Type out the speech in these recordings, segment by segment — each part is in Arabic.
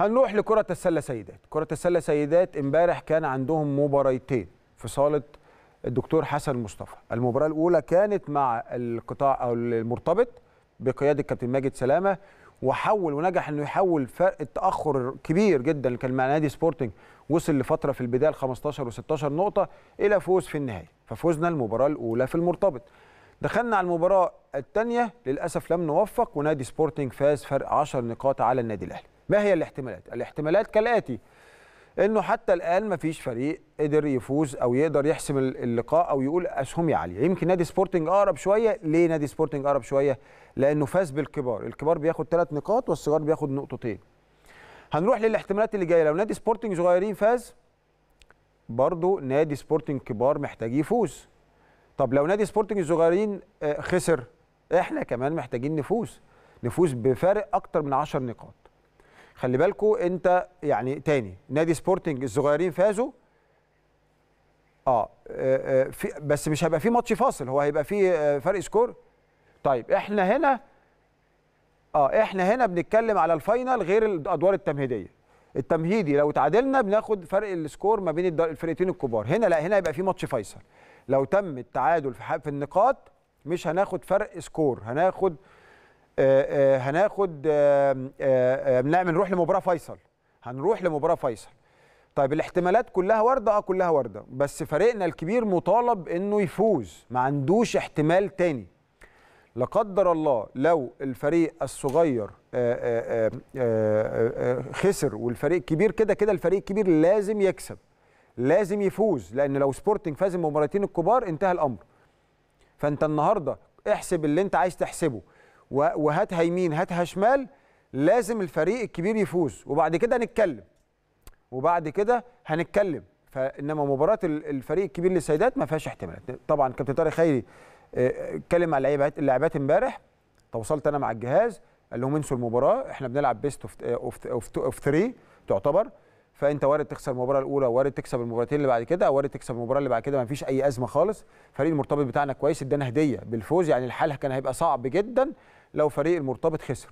هنروح لكرة السلة سيدات كرة السلة سيدات امبارح كان عندهم مباريتين في صالة الدكتور حسن مصطفى المباراة الأولى كانت مع القطاع أو المرتبط بقيادة كابتن ماجد سلامة وحول ونجح انه يحول فرق التاخر كبير جدا اللي كان مع نادي سبورتنج وصل لفتره في البدايه 15 و16 نقطه الى فوز في النهايه ففوزنا المباراه الاولى في المرتبط دخلنا على المباراه الثانيه للاسف لم نوفق ونادي سبورتنج فاز فرق 10 نقاط على النادي الاهلي ما هي الاحتمالات؟ الاحتمالات كالاتي انه حتى الان ما فيش فريق قدر يفوز او يقدر يحسم اللقاء او يقول اسهمي عاليه يمكن نادي سبورتنج اقرب شويه ليه نادي سبورتنج اقرب شويه لانه فاز بالكبار الكبار بياخد ثلاث نقاط والصغار بياخد نقطتين هنروح للاحتمالات اللي جايه لو نادي سبورتنج صغيرين فاز برضه نادي سبورتنج كبار محتاج يفوز طب لو نادي سبورتنج الصغيرين آه، خسر احنا كمان محتاجين نفوز نفوز بفارق اكتر من 10 نقاط خلي بالكو انت يعني تاني نادي سبورتنج الصغيرين فازوا آه،, اه, آه في بس مش هيبقى في ماتش فاصل هو هيبقى في آه فرق سكور طيب احنا هنا اه احنا هنا بنتكلم على الفاينل غير الادوار التمهيديه التمهيدي لو تعادلنا بناخد فرق السكور ما بين الفرقتين الكبار هنا لا هنا هيبقى في ماتش فيصل لو تم التعادل في النقاط مش هناخد فرق سكور هناخد آه، آه، هناخد آه، نعمل نروح لمباراه فيصل هنروح لمباراه فيصل طيب الاحتمالات كلها وارده اه كلها وارده بس فريقنا الكبير مطالب انه يفوز ما عندوش احتمال تاني لا قدر الله لو الفريق الصغير خسر والفريق الكبير كده كده الفريق الكبير لازم يكسب لازم يفوز لان لو سبورتنج فاز المباراتين الكبار انتهى الامر فانت النهارده احسب اللي انت عايز تحسبه وهاتها يمين هاتها شمال لازم الفريق الكبير يفوز وبعد كده نتكلم وبعد كده هنتكلم فانما مباراه الفريق الكبير للسيدات ما فيهاش احتمالات طبعا كابتن طارق خيري آه، اتكلم مع اللعيبات اللعبات امبارح تواصلت انا مع الجهاز قال لهم انسوا المباراه احنا بنلعب بيست اوف اوف 3 تعتبر فانت وارد تخسر المباراه الاولى وارد تكسب المباراتين اللي بعد كده وارد تكسب المباراه اللي بعد كده ما فيش اي ازمه خالص فريق المرتبط بتاعنا كويس ادانا هديه بالفوز يعني الحال كان هيبقى صعب جدا لو فريق المرتبط خسر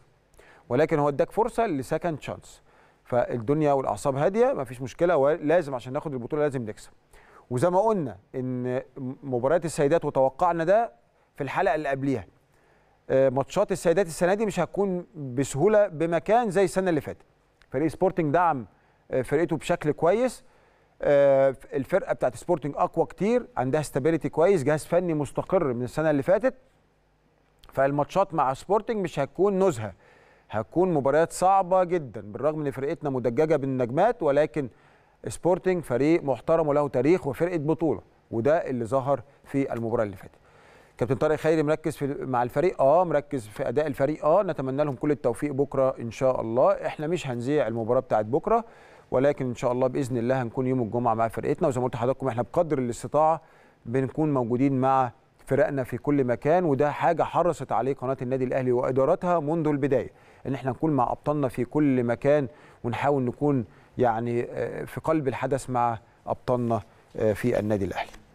ولكن هو اداك فرصه لسكند تشانس فالدنيا والاعصاب هاديه ما فيش مشكله ولازم عشان ناخد البطوله لازم نكسب وزي ما قلنا ان مباريات السيدات وتوقعنا ده في الحلقه اللي قبليها آه، ماتشات السيدات السنه دي مش هتكون بسهوله بمكان زي السنه اللي فاتت فريق سبورتنج دعم آه، فرقته بشكل كويس آه، الفرقه بتاعت سبورتنج اقوى كتير عندها استابيليتي كويس جهاز فني مستقر من السنه اللي فاتت فالماتشات مع سبورتنج مش هتكون نزهه هتكون مباريات صعبه جدا بالرغم ان فرقتنا مدججه بالنجمات ولكن سبورتنج فريق محترم وله تاريخ وفرقه بطوله وده اللي ظهر في المباراه اللي فاتت كابتن طارق خيري مركز في مع الفريق اه مركز في اداء الفريق اه نتمنى لهم كل التوفيق بكره ان شاء الله احنا مش هنذيع المباراه بتاعت بكره ولكن ان شاء الله باذن الله هنكون يوم الجمعه مع فرقتنا وزي ما قلت لحضراتكم احنا بقدر الاستطاعه بنكون موجودين مع فرقنا في كل مكان وده حاجه حرصت عليه قناه النادي الاهلي وادارتها منذ البدايه ان احنا نكون مع ابطالنا في كل مكان ونحاول نكون يعني آه، في قلب الحدث مع ابطالنا آه، في النادي الاهلي